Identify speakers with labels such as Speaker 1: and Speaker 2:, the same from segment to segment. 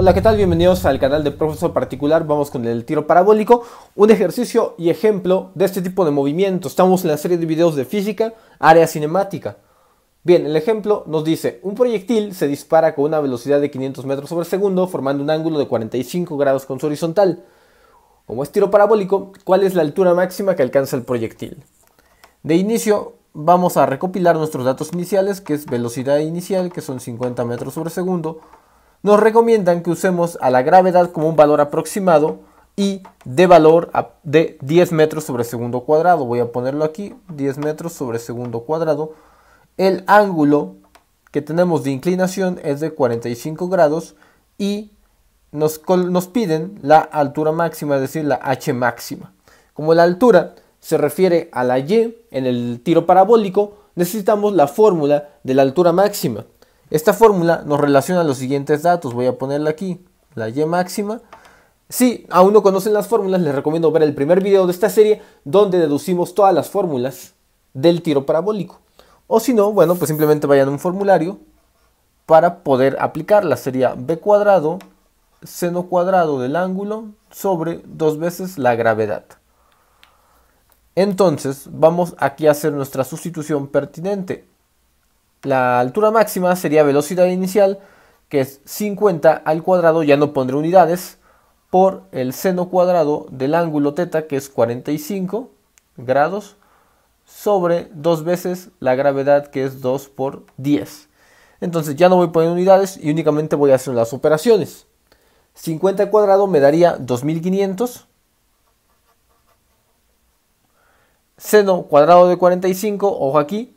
Speaker 1: Hola, ¿qué tal? Bienvenidos al canal de Profesor Particular. Vamos con el tiro parabólico, un ejercicio y ejemplo de este tipo de movimiento. Estamos en la serie de videos de física, área cinemática. Bien, el ejemplo nos dice, un proyectil se dispara con una velocidad de 500 metros por segundo, formando un ángulo de 45 grados con su horizontal. Como es tiro parabólico, ¿cuál es la altura máxima que alcanza el proyectil? De inicio, vamos a recopilar nuestros datos iniciales, que es velocidad inicial, que son 50 metros sobre segundo, nos recomiendan que usemos a la gravedad como un valor aproximado y de valor de 10 metros sobre segundo cuadrado. Voy a ponerlo aquí, 10 metros sobre segundo cuadrado. El ángulo que tenemos de inclinación es de 45 grados y nos, piden la altura máxima, es decir, la h máxima. Como la altura se refiere a la y en el tiro parabólico, necesitamos la fórmula de la altura máxima. Esta fórmula nos relaciona los siguientes datos. Voy a ponerla aquí, la Y máxima. Si aún no conocen las fórmulas, les recomiendo ver el primer video de esta serie donde deducimos todas las fórmulas del tiro parabólico. O si no, bueno, pues simplemente vayan a un formulario para poder aplicarla, Sería B cuadrado seno cuadrado del ángulo sobre dos veces la gravedad. Entonces vamos aquí a hacer nuestra sustitución pertinente. La altura máxima sería velocidad inicial, que es 50 al cuadrado, ya no pondré unidades, por el seno cuadrado del ángulo teta que es 45 grados, sobre dos veces la gravedad, que es 2 por 10. Entonces ya no voy a poner unidades y únicamente voy a hacer las operaciones. 50 al cuadrado me daría 2500. Seno cuadrado de 45, ojo aquí,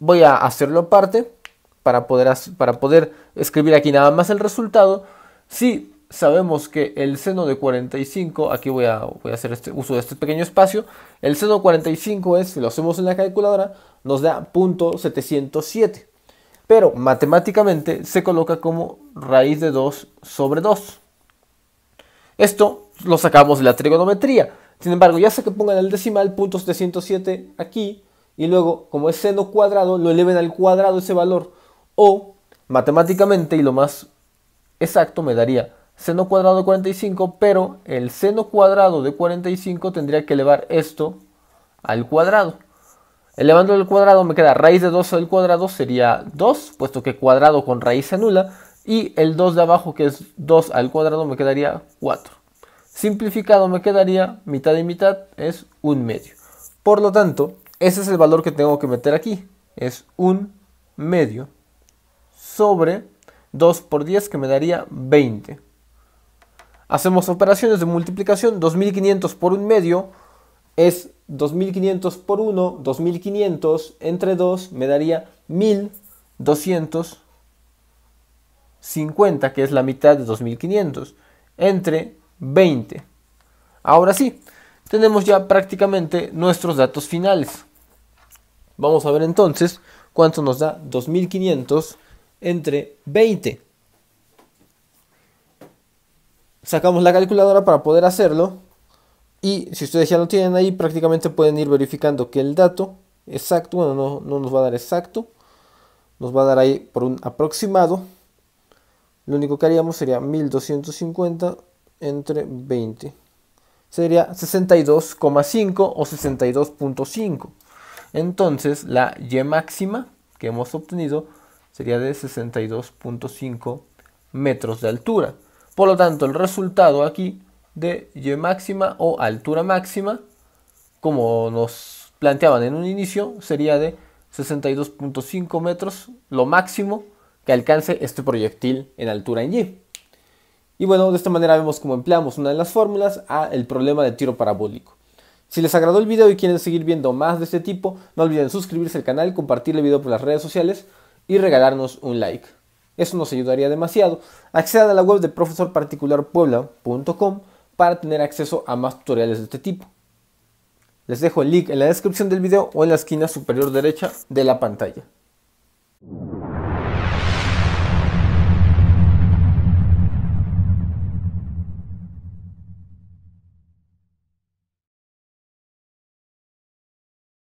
Speaker 1: voy a hacerlo aparte para poder, para poder escribir aquí nada más el resultado. Si sabemos que el seno de 45, aquí voy a, voy a hacer este, uso de este pequeño espacio, el seno de 45 es, si lo hacemos en la calculadora, nos da .707. Pero matemáticamente se coloca como raíz de 2 sobre 2. Esto lo sacamos de la trigonometría. Sin embargo, ya sé que pongan el decimal .707 aquí y luego, como es seno cuadrado, lo eleven al cuadrado ese valor. O, matemáticamente, y lo más exacto, me daría seno cuadrado de 45, pero el seno cuadrado de 45 tendría que elevar esto al cuadrado. Elevando al cuadrado me queda raíz de 2 al cuadrado sería 2, puesto que cuadrado con raíz se anula. Y el 2 de abajo, que es 2 al cuadrado, me quedaría 4. Simplificado me quedaría mitad y mitad, es un medio. Por lo tanto, ese es el valor que tengo que meter aquí. Es un medio sobre 2 por 10 que me daría 20. Hacemos operaciones de multiplicación. 2500 por un medio es 2500 por 1, 2500 entre 2 me daría 1250, que es la mitad de 2500, entre 20. Ahora sí, tenemos ya prácticamente nuestros datos finales. Vamos a ver entonces cuánto nos da 2500 entre 20. Sacamos la calculadora para poder hacerlo. Y si ustedes ya lo tienen ahí, prácticamente pueden ir verificando que el dato exacto, bueno, no, nos va a dar exacto, nos va a dar ahí por un aproximado. Lo único que haríamos sería 1250 entre 20. Sería 62,5 o 62.5. Entonces la Y máxima que hemos obtenido sería de 62.5 metros de altura. Por lo tanto, el resultado aquí de Y máxima o altura máxima, como nos planteaban en un inicio, sería de 62.5 metros, lo máximo que alcance este proyectil en altura en Y. Y bueno, de esta manera vemos cómo empleamos una de las fórmulas a el problema de tiro parabólico. Si les agradó el video y quieren seguir viendo más de este tipo, no olviden suscribirse al canal, compartir el video por las redes sociales y regalarnos un like. Eso nos ayudaría demasiado. Accedan a la web de profesorparticularpuebla.com para tener acceso a más tutoriales de este tipo. Les dejo el link en la descripción del video o en la esquina superior derecha de la pantalla.